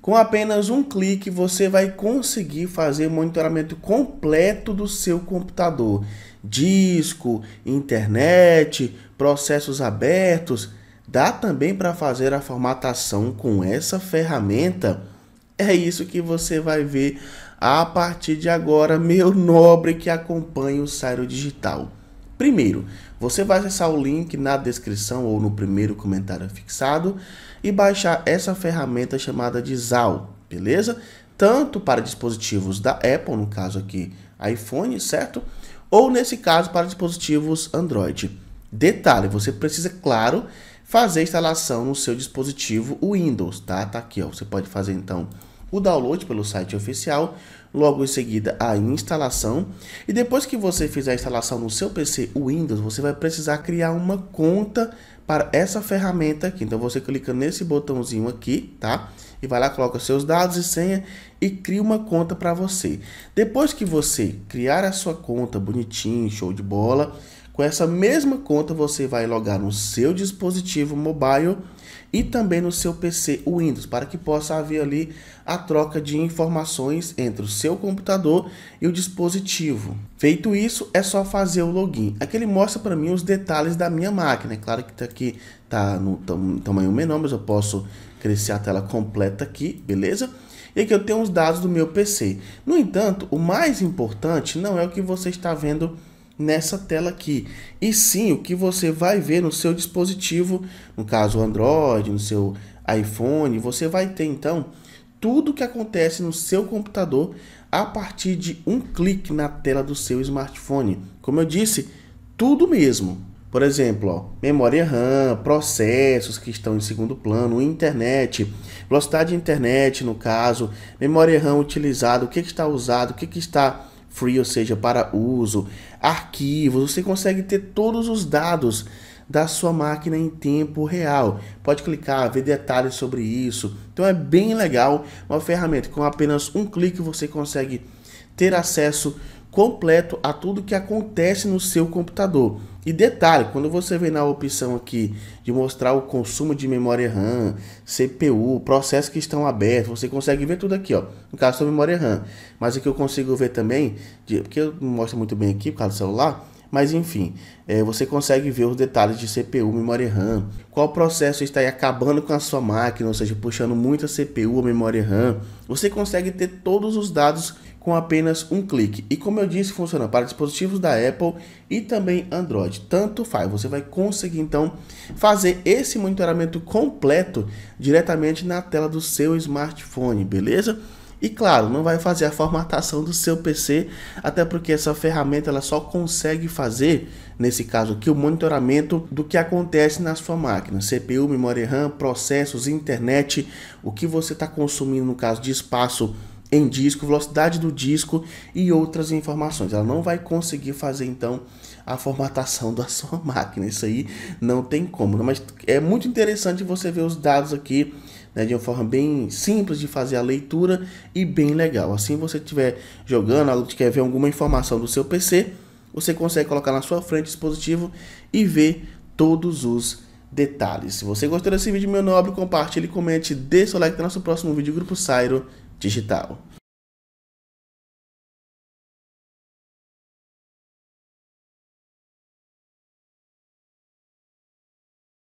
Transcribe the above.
Com apenas um clique, você vai conseguir fazer monitoramento completo do seu computador, disco, internet, processos abertos. Dá também para fazer a formatação com essa ferramenta. É isso que você vai ver a partir de agora, meu nobre que acompanha o Sairo Digital. Primeiro, você vai acessar o link na descrição ou no primeiro comentário fixado e baixar essa ferramenta chamada de ZAL, beleza? Tanto para dispositivos da Apple, no caso aqui iPhone, certo? Ou nesse caso para dispositivos Android. Detalhe, você precisa, claro, fazer a instalação no seu dispositivo Windows, tá? Tá aqui, ó. Você pode fazer então o download pelo site oficial, logo em seguida a instalação. E depois que você fizer a instalação no seu PC Windows, você vai precisar criar uma conta para essa ferramenta aqui. Então você clica nesse botãozinho aqui, tá? E vai lá, coloca seus dados e senha e cria uma conta para você. Depois que você criar a sua conta bonitinho, show de bola, com essa mesma conta você vai logar no seu dispositivo mobile e também no seu PC Windows, para que possa haver ali a troca de informações entre o seu computador e o dispositivo. Feito isso, é só fazer o login. Aqui ele mostra para mim os detalhes da minha máquina. É claro que tá aqui está no tamanho menor, mas eu posso crescer a tela completa aqui, beleza? E aqui eu tenho os dados do meu PC. No entanto, o mais importante não é o que você está vendo nessa tela aqui. E sim, o que você vai ver no seu dispositivo, no caso Android, no seu iPhone, você vai ter então tudo que acontece no seu computador a partir de um clique na tela do seu smartphone. Como eu disse, tudo mesmo. Por exemplo, ó, memória RAM, processos que estão em segundo plano, internet, velocidade de internet no caso, memória RAM utilizada, o que, que está usado, o que, que está free, ou seja, para uso, arquivos, você consegue ter todos os dados da sua máquina em tempo real. Pode clicar, ver detalhes sobre isso. Então é bem legal, uma ferramenta com apenas um clique você consegue ter acesso completo a tudo que acontece no seu computador. E detalhe, quando você vem na opção aqui de mostrar o consumo de memória RAM, CPU, processos que estão abertos, você consegue ver tudo aqui, ó. No caso, sua memória RAM. Mas aqui eu consigo ver também, de, porque eu não mostro muito bem aqui por causa do celular, mas enfim, é, você consegue ver os detalhes de CPU, memória RAM, qual processo está acabando com a sua máquina, ou seja, puxando muita CPU ou memória RAM. Você consegue ter todos os dados com apenas um clique. E como eu disse, funciona para dispositivos da Apple e também Android. Tanto faz, você vai conseguir então fazer esse monitoramento completo diretamente na tela do seu smartphone, beleza? E claro, não vai fazer a formatação do seu PC, até porque essa ferramenta ela só consegue fazer, nesse caso aqui, o monitoramento do que acontece na sua máquina, CPU, memória RAM, processos, internet, o que você está consumindo no caso de espaço em disco, velocidade do disco e outras informações. Ela não vai conseguir fazer então a formatação da sua máquina. Isso aí não tem como. Né? Mas é muito interessante você ver os dados aqui né, de uma forma bem simples de fazer a leitura e bem legal. Assim você estiver jogando, ou quer ver alguma informação do seu PC, você consegue colocar na sua frente o dispositivo e ver todos os detalhes. Se você gostou desse vídeo, meu nobre, compartilhe, comente, dê seu like. Até nosso próximo vídeo, Grupo Sairo digital.